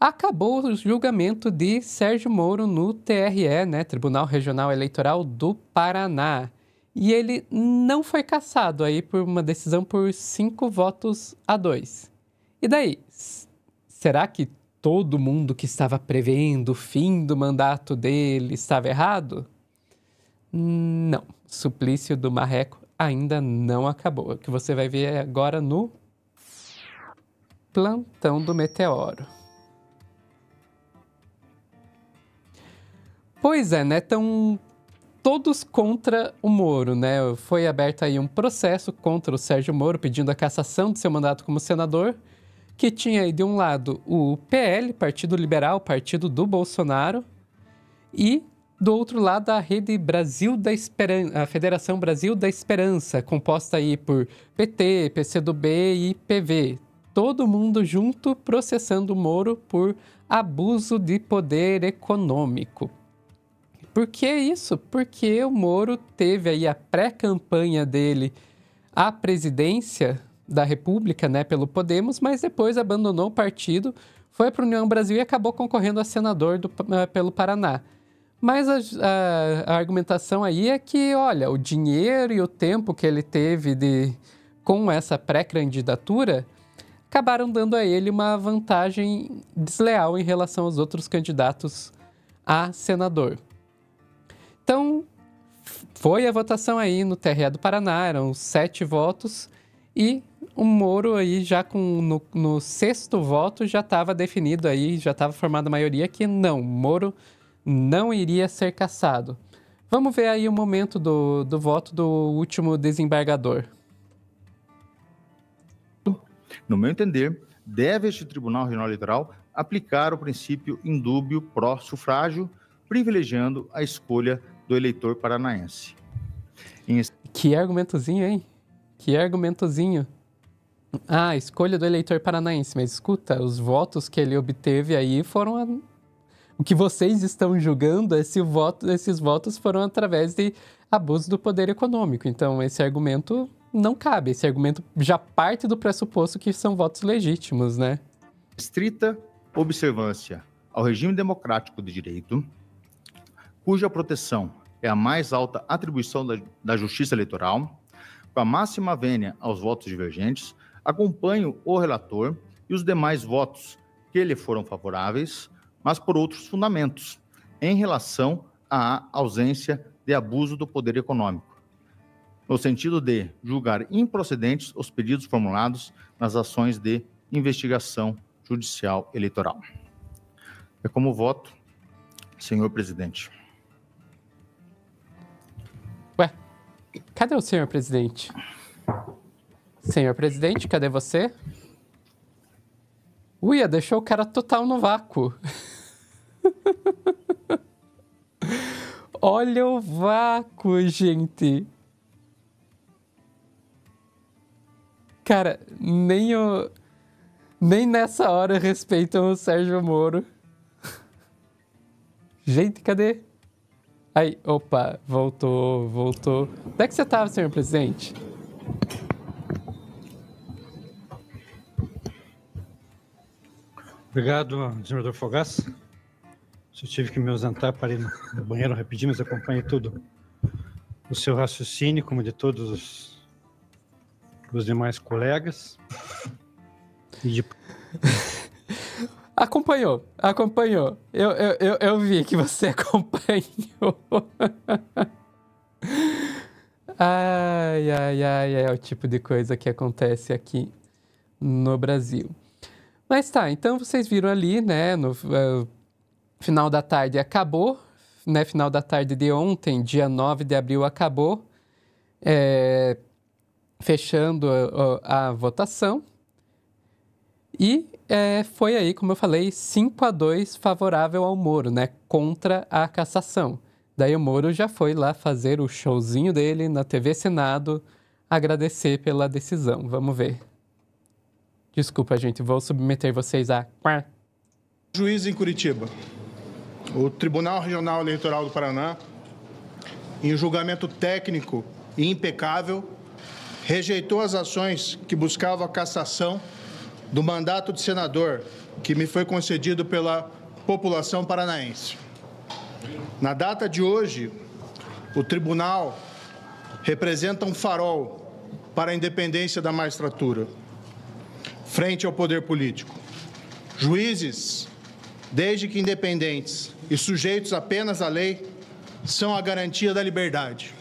acabou o julgamento de Sérgio Moro no TRE, né, Tribunal Regional Eleitoral do Paraná. E ele não foi cassado aí por uma decisão por cinco votos a dois. E daí? Será que todo mundo que estava prevendo o fim do mandato dele estava errado? Não. Suplício do Marreco ainda não acabou, que você vai ver agora no plantão do meteoro. Pois é, né? Estão todos contra o Moro, né? Foi aberto aí um processo contra o Sérgio Moro pedindo a cassação do seu mandato como senador, que tinha aí de um lado o PL, Partido Liberal, Partido do Bolsonaro, e do outro lado a Rede Brasil da Esperança, a Federação Brasil da Esperança, composta aí por PT, PCdoB e PV. Todo mundo junto processando o Moro por abuso de poder econômico. Por que isso? Porque o Moro teve aí a pré-campanha dele à presidência da República, né, pelo Podemos, mas depois abandonou o partido, foi para o União Brasil e acabou concorrendo a senador do, eh, pelo Paraná. Mas a, a, a argumentação aí é que, olha, o dinheiro e o tempo que ele teve de, com essa pré-candidatura acabaram dando a ele uma vantagem desleal em relação aos outros candidatos a senador. Então, foi a votação aí no TRE do Paraná, eram sete votos, e o Moro aí já com, no, no sexto voto já estava definido aí, já estava formada a maioria que não, Moro não iria ser cassado. Vamos ver aí o momento do, do voto do último desembargador. No meu entender, deve este Tribunal Regional Eleitoral aplicar o princípio indúbio pró-sufrágio, privilegiando a escolha do eleitor paranaense. Em... Que argumentozinho, hein? Que argumentozinho. Ah, escolha do eleitor paranaense, mas escuta, os votos que ele obteve aí foram a... o que vocês estão julgando é se voto, esses votos foram através de abuso do poder econômico. Então esse argumento não cabe. Esse argumento já parte do pressuposto que são votos legítimos, né? Estrita observância ao regime democrático de direito, cuja proteção é a mais alta atribuição da, da Justiça Eleitoral. Com a máxima vênia aos votos divergentes, acompanho o relator e os demais votos que lhe foram favoráveis, mas por outros fundamentos, em relação à ausência de abuso do poder econômico, no sentido de julgar improcedentes os pedidos formulados nas ações de investigação judicial eleitoral. É como voto, senhor presidente. Cadê o senhor presidente? Senhor presidente, cadê você? Uia, deixou o cara total no vácuo. Olha o vácuo, gente. Cara, nem o. Nem nessa hora respeitam o Sérgio Moro. Gente, cadê? Aí, opa, voltou, voltou. Onde é que você estava, senhor presidente? Obrigado, senador Fogás. Eu tive que me ausentar para ir no banheiro rapidinho, mas acompanhei tudo. O seu raciocínio, como de todos os, os demais colegas. E de... Acompanhou, acompanhou. Eu, eu, eu, eu vi que você acompanhou. ai, ai, ai, é o tipo de coisa que acontece aqui no Brasil. Mas tá, então vocês viram ali, né, no uh, final da tarde acabou, né, final da tarde de ontem, dia 9 de abril, acabou, é, fechando a, a, a votação, e é, foi aí, como eu falei, 5 a 2 favorável ao Moro, né? Contra a cassação. Daí o Moro já foi lá fazer o showzinho dele na TV Senado, agradecer pela decisão. Vamos ver. Desculpa, gente, vou submeter vocês a. Juiz em Curitiba. O Tribunal Regional Eleitoral do Paraná, em julgamento técnico e impecável, rejeitou as ações que buscavam a cassação do mandato de senador que me foi concedido pela população paranaense. Na data de hoje, o tribunal representa um farol para a independência da magistratura frente ao poder político. Juízes, desde que independentes e sujeitos apenas à lei, são a garantia da liberdade.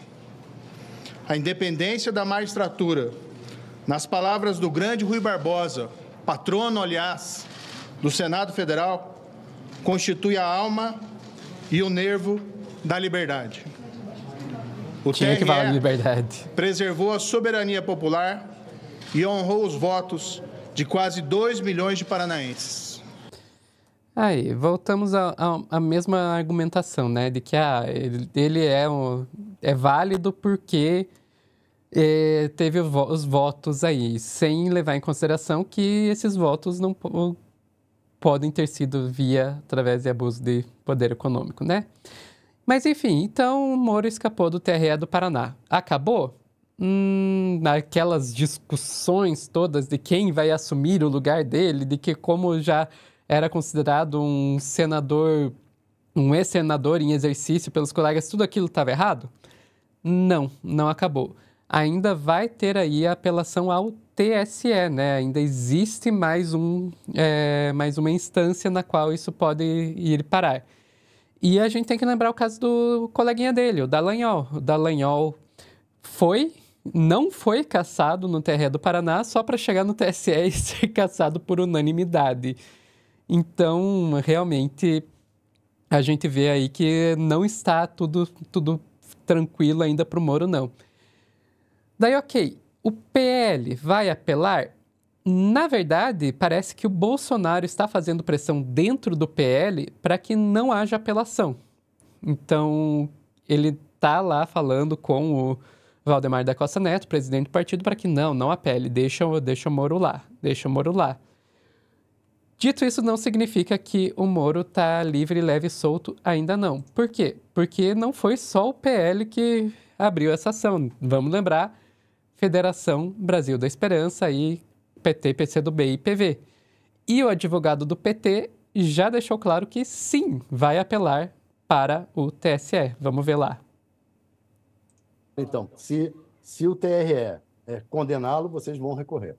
A independência da magistratura, nas palavras do grande Rui Barbosa, patrono, aliás, do Senado Federal, constitui a alma e o nervo da liberdade. O Tinha TRE é que a liberdade. Preservou a soberania popular e honrou os votos de quase 2 milhões de paranaenses. Aí, voltamos à mesma argumentação, né? De que ah, ele, ele é, um, é válido porque é, teve os votos aí, sem levar em consideração que esses votos não podem ter sido via através de abuso de poder econômico, né? Mas enfim, então Moro escapou do TRE do Paraná. Acabou? Hum, naquelas discussões todas de quem vai assumir o lugar dele, de que como já era considerado um senador, um ex-senador em exercício pelos colegas, tudo aquilo estava errado? Não, não acabou ainda vai ter aí a apelação ao TSE, né? Ainda existe mais, um, é, mais uma instância na qual isso pode ir parar. E a gente tem que lembrar o caso do coleguinha dele, o Dallagnol. O Dallagnol foi, não foi caçado no TRE do Paraná só para chegar no TSE e ser caçado por unanimidade. Então, realmente, a gente vê aí que não está tudo, tudo tranquilo ainda para o Moro, não. Daí, ok, o PL vai apelar? Na verdade, parece que o Bolsonaro está fazendo pressão dentro do PL para que não haja apelação. Então, ele está lá falando com o Valdemar da Costa Neto, presidente do partido, para que não, não apele, deixa, deixa o Moro lá, deixa o Moro lá. Dito isso, não significa que o Moro está livre, leve e solto ainda não. Por quê? Porque não foi só o PL que abriu essa ação. Vamos lembrar, Federação Brasil da Esperança e PT, PCdoB e PV. E o advogado do PT já deixou claro que sim, vai apelar para o TSE. Vamos ver lá. Então, se, se o TRE é, condená-lo, vocês vão recorrer.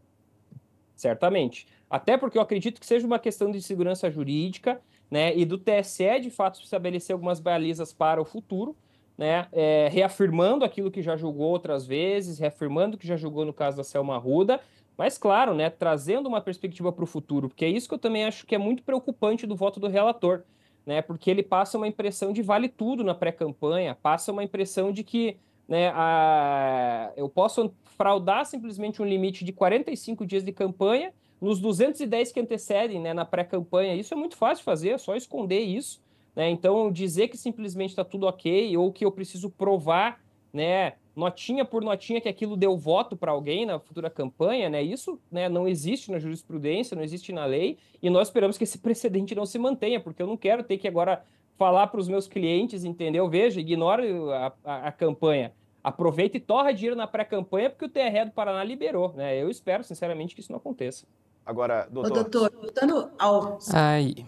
Certamente. Até porque eu acredito que seja uma questão de segurança jurídica, né? E do TSE, de fato, estabelecer algumas balizas para o futuro né, é, reafirmando aquilo que já julgou outras vezes, reafirmando o que já julgou no caso da Selma Ruda, mas claro, né, trazendo uma perspectiva para o futuro, porque é isso que eu também acho que é muito preocupante do voto do relator, né, porque ele passa uma impressão de vale tudo na pré-campanha, passa uma impressão de que né, a... eu posso fraudar simplesmente um limite de 45 dias de campanha nos 210 que antecedem né, na pré-campanha. Isso é muito fácil fazer, é só esconder isso. Né? Então, dizer que simplesmente está tudo ok ou que eu preciso provar, né, notinha por notinha que aquilo deu voto para alguém na futura campanha, né? Isso né, não existe na jurisprudência, não existe na lei, e nós esperamos que esse precedente não se mantenha, porque eu não quero ter que agora falar para os meus clientes, entendeu? Veja, ignora a, a, a campanha. Aproveita e torra dinheiro na pré-campanha, porque o TRE do Paraná liberou, né? Eu espero, sinceramente, que isso não aconteça. Agora, doutor. Ô, doutor, voltando ao. Aí.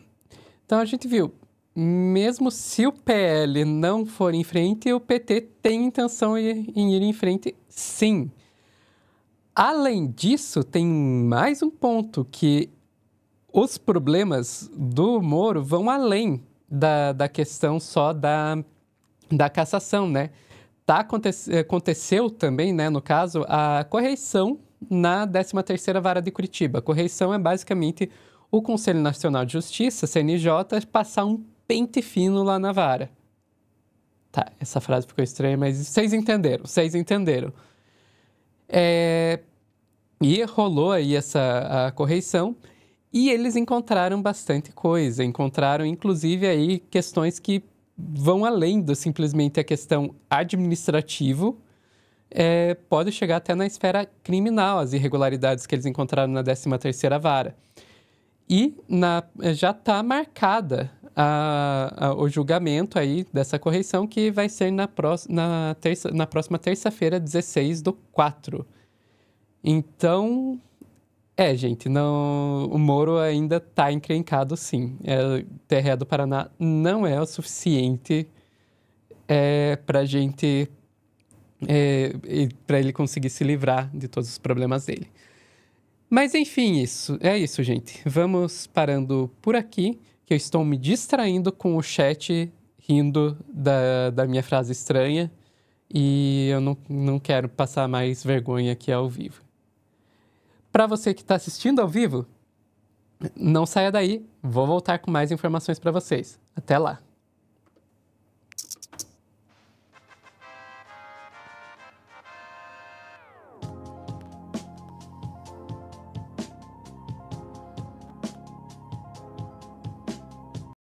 Então a gente viu mesmo se o PL não for em frente, o PT tem intenção em ir em frente, sim. Além disso, tem mais um ponto que os problemas do Moro vão além da, da questão só da, da cassação, né? Tá, aconte, aconteceu também, né, no caso, a correição na 13ª Vara de Curitiba. A correição é basicamente o Conselho Nacional de Justiça, CNJ, passar um pente fino lá na vara. Tá, essa frase ficou estranha, mas vocês entenderam, vocês entenderam. É... E rolou aí essa a correção. E eles encontraram bastante coisa. Encontraram, inclusive, aí questões que vão além do simplesmente a questão administrativo. É, pode chegar até na esfera criminal, as irregularidades que eles encontraram na 13ª vara. E na, já está marcada a, a, o julgamento aí dessa correição, que vai ser na, na, terça, na próxima terça-feira, 16 do 4. Então, é, gente, não, o Moro ainda está encrencado, sim. É, ter do Paraná não é o suficiente é, para gente... É, para ele conseguir se livrar de todos os problemas dele. Mas enfim, isso é isso, gente. Vamos parando por aqui que eu estou me distraindo com o chat rindo da, da minha frase estranha e eu não, não quero passar mais vergonha aqui ao vivo. Para você que está assistindo ao vivo, não saia daí, vou voltar com mais informações para vocês. Até lá!